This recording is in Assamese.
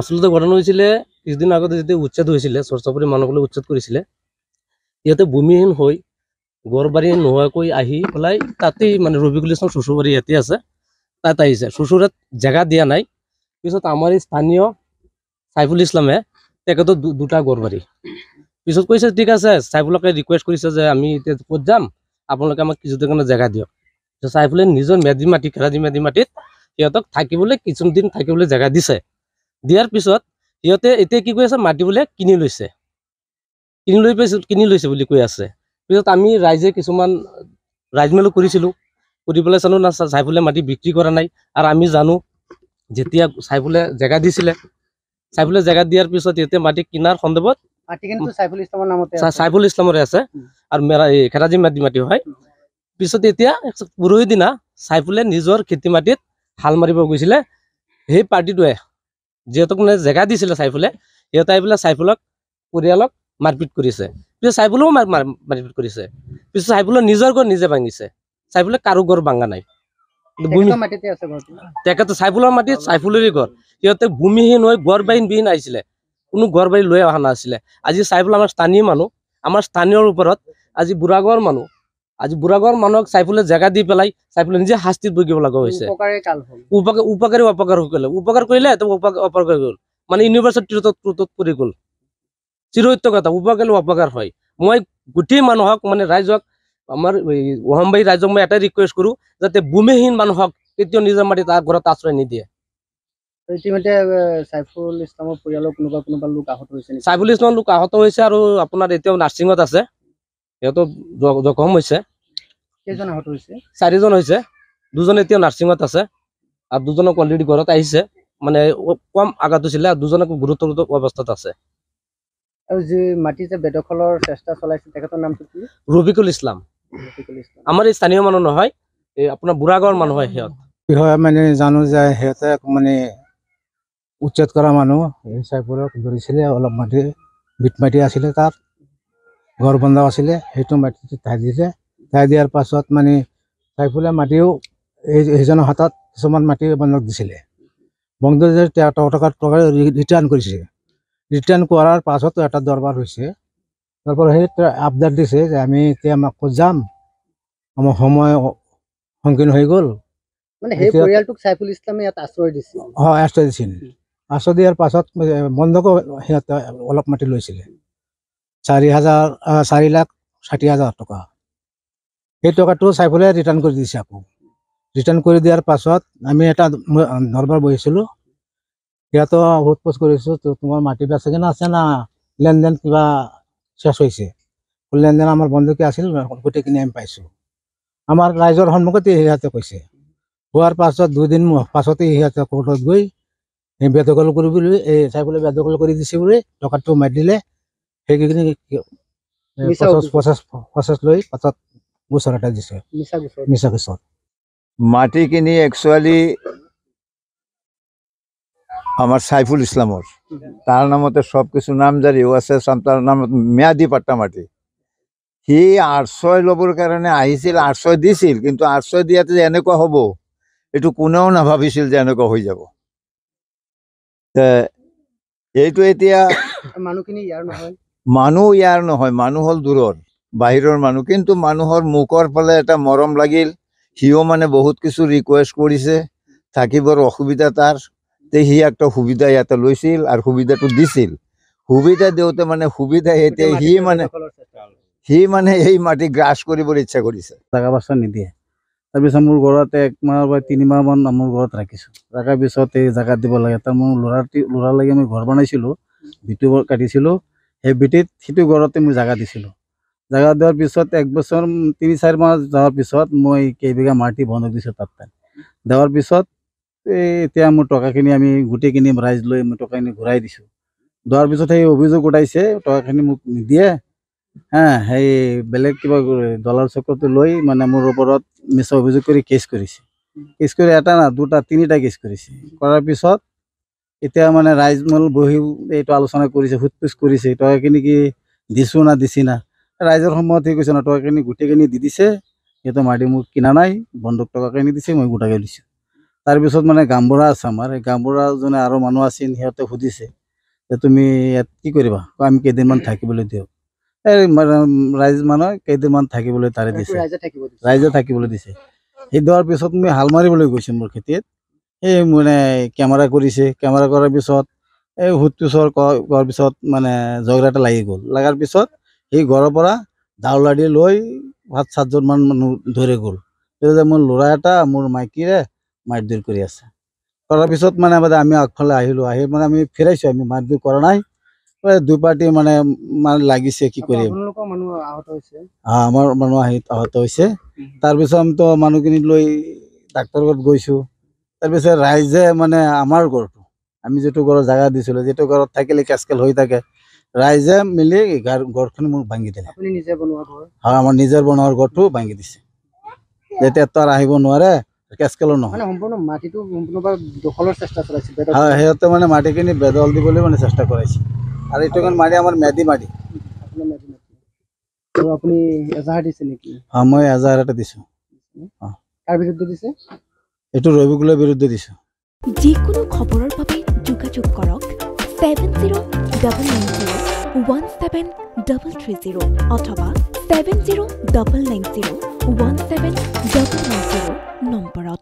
আচলতে ঘটনা হৈছিলে কিছুদিন আগতে যেতিয়া উচ্ছেদ হৈছিলে চৰ্চাপুৰী মানুহসকলে উচ্ছেদ কৰিছিলে ইয়াতে ভূমিহীন হৈ গড়বাৰী নোহোৱাকৈ আহি পেলাই তাতেই মানে ৰবি কলিচন চুচুবাৰী ইয়াতে আছে তাত আহিছে চুচুৰাত জেগা দিয়া নাই পিছত আমাৰ এই স্থানীয় চাইফুল ইছলামে তেখেতৰ দুটা গড়বাৰী পিছত কৈছে ঠিক আছে চাইফুলকে ৰিকুৱেষ্ট কৰিছে যে আমি এতিয়া ক'ত যাম আপোনালোকে আমাক কিছুদিন কাৰণে জেগা দিয়ক চাইফুলে নিজৰ মেধি মাটি খেৰাজি মেধি মাটিত সিহঁতক থাকিবলৈ কিছুদিন থাকিবলৈ জেগা দিছে দিয়াৰ পিছত সিহঁতে এতিয়া কি কৈ আছে মাটি বোলে কিনি লৈছে কিনি লৈ কিনি লৈছে বুলি কৈ আছে পিছত আমি ৰাইজে কিছুমান ৰাইজমেলো কৰিছিলোঁ কৰি পেলাই চালোঁ না চাই বোলে মাটি বিক্ৰী কৰা নাই আৰু আমি জানো যেতিয়া চাই বোলে জেগা দিছিলে চাই বোলে জেগা দিয়াৰ পিছত সিহঁতে মাটি কিনাৰ সন্দৰ্ভত চাইফুল ইছলামৰে আছে আৰু খেৰাজী মাটি মাটি হয় পিছত এতিয়া পুৰহি দিনা চাইফুলে নিজৰ খেতি মাটিত হাল মাৰিব গৈছিলে সেই পাৰ্টিটোৱে যিহেতুক মানে জেগা দিছিলে চাইফুলে সিহঁতে পেলাই চাইফুলক পৰিয়ালক মাৰপিট কৰিছে পিছত চাইফুলেও মাৰপিট কৰিছে পিছত চাইফুলে নিজৰ ঘৰ নিজে ভাঙিছে চাইফুলে কাৰো ঘৰ ভাঙা নাই তেখেতে চাইফুলৰ মাটিত চাইফুলৰে ঘৰ সিহঁতে ভূমিহীন হৈ গড় বাহিনীবিহীন আহিছিলে কোনো গড় বাৰী লৈ অহা নাছিলে আজি চাইফুল আমাৰ স্থানীয় মানুহ আমাৰ স্থানীয়ৰ ওপৰত আজি বুঢ়াগড়ৰ মানুহ আজি বুড়াগড় মানুহক চাইফুলে জেগা দি পেলাই চাইফুলে নিজে শাস্তিত ভুগিব লগা হৈছে উপকাৰী অপকাৰ হৈ গ'ল উপকাৰ কৰিলে অপকাৰ গ'ল মানে ইউনিভাৰ্চিটিত পৰি গ'ল চিৰত্যকতা উপকাৰী অপকাৰ হয় মই গোটেই মানুহক মানে ৰাইজক আমাৰ অহমবাৰী ৰাইজক মই এটাই ৰিকুৱেষ্ট কৰোঁ যাতে ভূমিহীন মানুহক কেতিয়াও নিজৰ মাটি তাৰ ঘৰত আশ্ৰয় নিদিয়ে ইতিমধ্যে চাইফুল ইছলামৰ কোনোবা লোক আহত হৈছে চাইফুল ইছলামৰ লোক আহত হৈছে আৰু আপোনাৰ এতিয়াও নাৰ্ছিঙত আছে সিহঁতৰ জখম হৈছে চাৰিজন হৈছে দুজন এতিয়া নাৰ্ছিঙত আছে আৰু দুজনক অলৰেডি ঘৰত আহিছে মানে কম আঘাত হৈছিলে আৰু দুজনক গুৰুত্ব অৱস্থাত আছে ৰবিকুল ইছলাম আমাৰ এই স্থানীয় মানুহ নহয় এই আপোনাৰ বুঢ়াগড়ৰ মানুহ হয় সিহঁত কি মানে জানো যে সিহঁতে মানে উচ্ছেদ কৰা মানুহ চাইপুৰক ধৰিছিলে অলপ মাটি বিট মাটি আছিলে তাত ঘৰ বন্ধা আছিলে সেইটো মাটিতে ঠাই দিলে উঠাই দিয়াৰ পাছত মানে চাইফুলে মাটিও এই সেইজনৰ হাতত কিছুমান মাটি বন্ধক দিছিলে বংগদেৱে তেওঁ টকা ৰিটাৰ্ণ কৰিছে ৰিটাৰ্ণ কৰাৰ পাছতো এটা দৰবাৰ হৈছে দৰবাৰ সেই আপডেট দিছে যে আমি এতিয়া আমাক ক'ত যাম আমাৰ সময় সংকীৰ্ণ হৈ গ'ল মানে সেই পৰিয়ালটোক আশ্ৰয় দিছিল আশ্ৰয় দিয়াৰ পাছত বন্ধকো সিহঁতে অলপ মাটি লৈছিলে চাৰি হাজাৰ চাৰি লাখ ষাঠি হাজাৰ টকা সেই টকাটো চাই পেলাই ৰিটাৰ্ণ কৰি দিছে আকৌ ৰিটাৰ্ণ কৰি দিয়াৰ পাছত আমি এটা নৰ্বাৰ বহিছিলোঁ ইয়াতো সোধ পোছ কৰিছোঁ তোমাৰ মাটি বেয়া বেচেগে আছে না লেনদেন কিবা শেষ হৈছে লেনদেন আমাৰ বন্ধুকে আছিল গোটেইখিনি আমি পাইছোঁ আমাৰ ৰাইজৰ সন্মুখতে সিহঁতে কৈছে হোৱাৰ পাছত দুদিন পাছতে সিহঁতে কোৰ্টত গৈ এই কৰি বুলি এই চাই পেলাই বেদখল কৰি দিছে বুলি টকাটো মাৰি দিলে সেইকেইখিনি প্ৰচেছ প্ৰচেছ লৈ পাছত গোচৰ এটা দিছে মিছা গোচৰ মাটিখিনি একচুৱেলি আমার সাইফুল ইসলামর তার নামতে সব কিছু নাম জারি আছে তার নাম মেয়াদি পাট্টা মাটি সি আশ্রয় লবর কারণে আহিছিল আশ্রয় দিছিল কিন্তু আশ্রয় দিয়াতে যে এনেকুৱা হব এইটো কোনেও নাভাবিছিল যে এনেকুৱা হৈ যাব এইটো এতিয়া মানুহখিনি ইয়াৰ নহয় মানুহ ইয়াৰ নহয় মানুহ হ'ল দূৰৰ বাহিৰৰ মানুহ কিন্তু মানুহৰ মুখৰ ফালে এটা মৰম লাগিল সিও মানে বহুত কিছু ৰিকুৱেষ্ট কৰিছে থাকিবৰ অসুবিধা তাৰ তে সি একটা সুবিধা ইয়াতে লৈছিল আৰু সুবিধাটো দিছিল সুবিধা দিওঁতে মানে সুবিধা এতিয়া সি মানে সি মানে সেই মাটি গ্ৰাছ কৰিবৰ ইচ্ছা কৰিছে টকা পইচা নিদিয়ে তাৰপিছত মোৰ ঘৰত পৰা বা তিনিমাহমান মোৰ ঘৰত ৰাখিছোঁ ৰখাৰ পিছত এই জেগাত দিব লাগে তাৰ মোৰ ল'ৰাটি ল'ৰালৈকে মই ঘৰ বনাইছিলোঁ ভিটো কাটিছিলোঁ সেই ভিটিত সিটো ঘৰতে মই জেগা দিছিলোঁ জাগা দেওয়াৰ পিছত এক বছৰ তিনি চাৰি মাহ যোৱাৰ পিছত মই কেইবিঘা মাটি বন্ধ দিছো তাত তাত দেওয়াৰ পিছত এই এতিয়া মোৰ টকাখিনি আমি গোটেইখিনি ৰাইজ লৈ মই টকাখিনি ঘূৰাই দিছো দেওয়ার পিছত সেই অভিযোগ উঠাইছে টকাখিনি মোক নিদিয়ে হ্যাঁ সেই বেলেগ কিবা ডলাৰ চক্ৰটো লৈ মানে মোৰ ওপৰত মিছা অভিযোগ কৰি কেছ কৰিছে কেছ কৰি এটা না দুটা তিনিটা কেছ কৰিছে কৰাৰ পিছত এতিয়া মানে ৰাইজমল বহি এইটো আলোচনা কৰিছে সোধ পোছ কৰিছে টকাখিনি কি দিছো না দিছি না ৰাইজৰ সময়ত সেই কৈছে ন টকাখিনি গোটেইখিনি দি দিছে সিহঁতে মাৰি মোক কিনা নাই বন্ধুক টকাখিনি দিছে মই গোটাকে লৈছোঁ তাৰপিছত মানে গাম্বুৰা আছে আমাৰ এই গাম্বুৰাজনে আৰু মানুহ আছিল সিহঁতে সুধিছে যে তুমি ইয়াত কি কৰিবা আমি কেইদিনমান থাকিবলৈ দিওঁ এই ৰাইজ মানুহ কেইদিনমান থাকিবলৈ তাৰে দিছে ৰাইজে থাকিবলৈ দিছে সি দিয়াৰ পিছত মই হাল মাৰিবলৈ গৈছোঁ মোৰ খেতিত এই মানে কেমেৰা কৰিছে কেমেৰা কৰাৰ পিছত এই সোধ পোছৰ কৰাৰ পিছত মানে জগৰাটা লাগি গ'ল লগাৰ পিছত সেই ঘৰৰ পৰা দাওলা দি লৈ সাত মান মানুহ ধৰি গ'ল যে মোৰ ল'ৰা এটা মোৰ মাইকীৰে মাৰধৰ কৰি আছে কৰাৰ পিছত মানে মানে আমি আগফালে আহিলোঁ আহি মানে আমি ফিৰাইছোঁ আমি মাৰধৰ কৰা নাই দুপাৰ্টি মানে মানে লাগিছে কি কৰি হা আমাৰ মানুহ আহি আহত হৈছে তাৰপিছত আমিতো মানুহখিনি লৈ ডাক্তৰ ঘৰত গৈছোঁ তাৰপিছত ৰাইজে মানে আমাৰ ঘৰটো আমি যিটো ঘৰত জাগা দিছিলোঁ যিটো ঘৰত থাকিলে কেচকেল হৈ থাকে ৰাইজে মিলি ঘৰখন মোক ভাঙি দিলে আৰু আমাৰ নিজৰ বনোৱাৰ ঘৰটো ভাঙি দিছে যেতিয়া তাৰ আহিব নোৱাৰে কেচকেলো নহয় সিহঁতে মানে মাটিখিনি বেদল দিবলৈ মানে চেষ্টা কৰাইছে আৰু এইটো মাৰি আমাৰ মেদি মাৰি মই এজাহাৰ দিছো এইটো ৰবিকুলৰ বিৰুদ্ধে দিছো যিকোনো খবৰৰ বাবে one seven double three zero' অথবা seven zero' double nine zero' one seven double